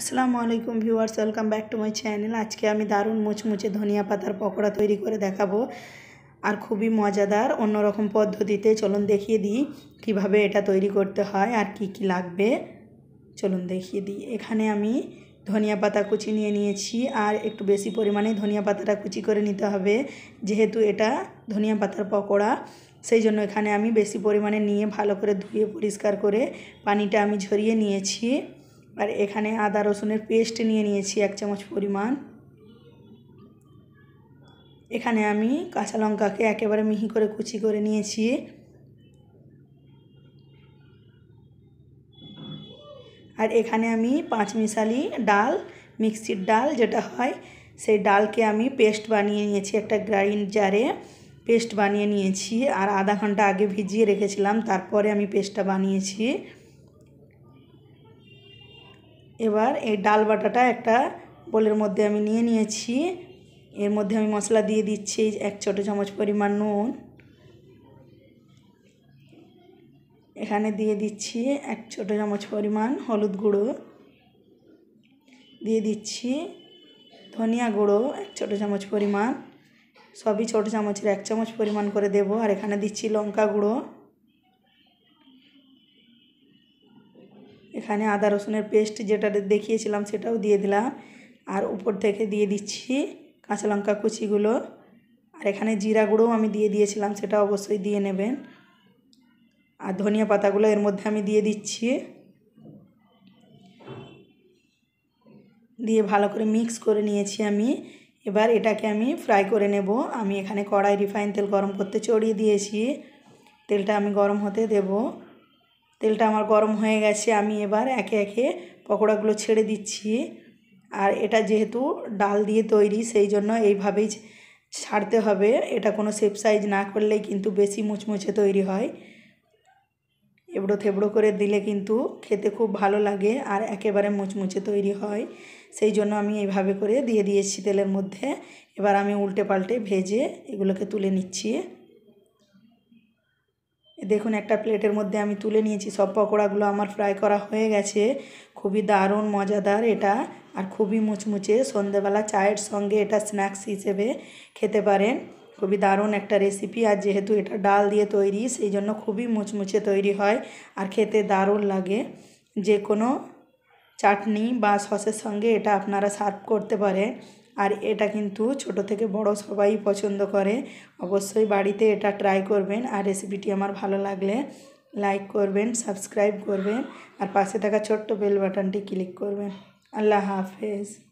আসসালামু আলাইকুম viewers welcome back to my channel আজকে আমি দারুণ মুচমুচে ধনিয়া পাতার পকোড়া তৈরি করে দেখাবো আর খুবই মজাদার অন্যরকম পদ্ধতিতে চলুন দেখিয়ে দিই কিভাবে এটা তৈরি করতে হয় আর কি কি লাগবে চলুন দেখিয়ে দিই এখানে আমি ধনিয়া পাতা কুচি নিয়ে নিয়েছি আর একটু বেশি পরিমাণে ধনিয়া পাতাটা কুচি করে নিতে হবে যেহেতু এটা ধনিয়া পাতার পকোড়া সেই জন্য এখানে আমি বেশি পরিমাণে নিয়ে ভালো করে ধুয়ে পরিষ্কার করে পানিটা আমি ঝরিয়ে নিয়েছি আর এখানে আদা রসুনের পেস্ট নিয়ে নিয়েছি এক চামচ পরিমাণ এখানে আমি কাঁচা লঙ্কাকে একেবারে মিহি করে কুচি করে নিয়েছি আর এখানে আমি পাঁচ মিশালি ডাল মিক্সির ডাল যেটা হয় সেই ডালকে আমি পেস্ট বানিয়ে নিয়েছি একটা গ্রাইন্ড জারে পেস্ট বানিয়ে নিয়েছি আর আধা ঘন্টা আগে ভিজিয়ে রেখেছিলাম তারপরে আমি পেস্টটা বানিয়েছি এবার এই ডাল বাটাটা একটা বোলের মধ্যে আমি নিয়ে নিয়েছি এর মধ্যে আমি মশলা দিয়ে দিচ্ছি এক ছোটো চামচ পরিমাণ নুন এখানে দিয়ে দিচ্ছি এক ছোটো চামচ পরিমাণ হলুদ গুঁড়ো দিয়ে দিচ্ছি ধনিয়া গুঁড়ো এক ছোটো চামচ পরিমাণ সবই ছোটো চামচের এক চামচ পরিমাণ করে দেব আর এখানে দিচ্ছি লঙ্কা গুঁড়ো এখানে আদা রসুনের পেস্ট যেটা দেখিয়েছিলাম সেটাও দিয়ে দিলাম আর উপর থেকে দিয়ে দিচ্ছি কাঁচা লঙ্কা কুচিগুলো আর এখানে জিরা গুঁড়োও আমি দিয়ে দিয়েছিলাম সেটা অবশ্যই দিয়ে নেবেন আর ধনিয়া পাতাগুলো এর মধ্যে আমি দিয়ে দিচ্ছি দিয়ে ভালো করে মিক্স করে নিয়েছি আমি এবার এটাকে আমি ফ্রাই করে নেব আমি এখানে কড়াই রিফাইন তেল গরম করতে চড়িয়ে দিয়েছি তেলটা আমি গরম হতে দেবো তেলটা আমার গরম হয়ে গেছে আমি এবার একে একে পকোড়াগুলো ছেড়ে দিচ্ছি আর এটা যেহেতু ডাল দিয়ে তৈরি সেই জন্য এইভাবেই ছাড়তে হবে এটা কোনো সেফ সাইজ না করলেই কিন্তু বেশি মুচমুচে তৈরি হয় এবড়ো থেবড়ো করে দিলে কিন্তু খেতে খুব ভালো লাগে আর একেবারে মুচমুচে তৈরি হয় সেই জন্য আমি এইভাবে করে দিয়ে দিয়েছি তেলের মধ্যে এবার আমি উল্টে পাল্টে ভেজে এগুলোকে তুলে নিচ্ছি দেখুন একটা প্লেটের মধ্যে আমি তুলে নিয়েছি সব পকোড়াগুলো আমার ফ্রাই করা হয়ে গেছে খুবই দারুণ মজাদার এটা আর খুবই মুচমুচে সন্ধেবেলা চায়ের সঙ্গে এটা স্ন্যাক্স হিসেবে খেতে পারেন খুবই দারুণ একটা রেসিপি আর যেহেতু এটা ডাল দিয়ে তৈরি সেই জন্য খুবই মুচমুচে তৈরি হয় আর খেতে দারুণ লাগে যে কোনো চাটনি বা সসের সঙ্গে এটা আপনারা সার্ভ করতে পারে আর এটা কিন্তু ছোট থেকে বড় সবাই পছন্দ করে অবশ্যই বাড়িতে এটা ট্রাই করবেন আর রেসিপিটি আমার ভালো লাগলে লাইক করবেন সাবস্ক্রাইব করবেন আর পাশে থাকা ছোট্ট বেল বাটনটি ক্লিক করবেন আল্লাহ হাফেজ